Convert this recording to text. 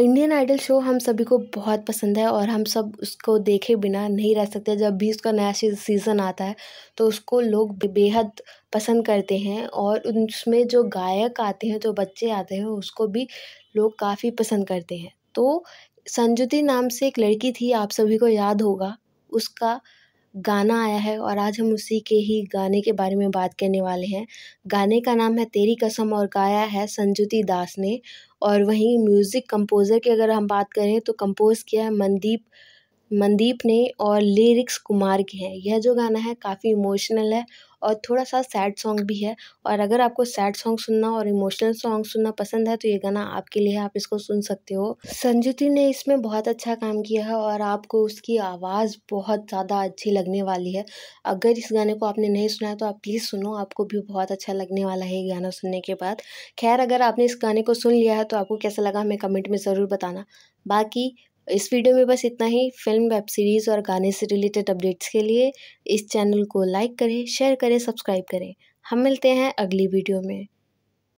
Indian idol show हम सभी को बहुत पसंद है और हम सब उसको देखे बिना नहीं रह सकते जब भी उसका नया सीज़न आता है तो उसको लोग बेहद पसंद करते हैं और उसमें जो गायक आते हैं जो बच्चे आते हैं उसको भी लोग काफ़ी पसंद करते हैं तो संजुति नाम से एक लड़की थी आप सभी को याद होगा उसका गाना आया है और आज हम उसी के ही गाने के बारे में बात करने वाले हैं गाने का नाम है तेरी कसम और गाया है संजुति दास ने और वहीं म्यूज़िक कंपोज़र की अगर हम बात करें तो कंपोज़ किया है मनदीप मनदीप ने और लिरिक्स कुमार के हैं यह जो गाना है काफ़ी इमोशनल है और थोड़ा सा सैड सॉन्ग भी है और अगर आपको सैड सॉन्ग सुनना और इमोशनल सॉन्ग सुनना पसंद है तो ये गाना आपके लिए है आप इसको सुन सकते हो संजुति ने इसमें बहुत अच्छा काम किया है और आपको उसकी आवाज़ बहुत ज़्यादा अच्छी लगने वाली है अगर इस गाने को आपने नहीं सुना है तो आप प्लीज़ सुनो आपको भी बहुत अच्छा लगने वाला है ये गाना सुनने के बाद खैर अगर आपने इस गाने को सुन लिया है तो आपको कैसा लगा हमें कमेंट में ज़रूर बताना बाकी इस वीडियो में बस इतना ही फिल्म वेब सीरीज़ और गाने से रिलेटेड अपडेट्स के लिए इस चैनल को लाइक करें शेयर करें सब्सक्राइब करें हम मिलते हैं अगली वीडियो में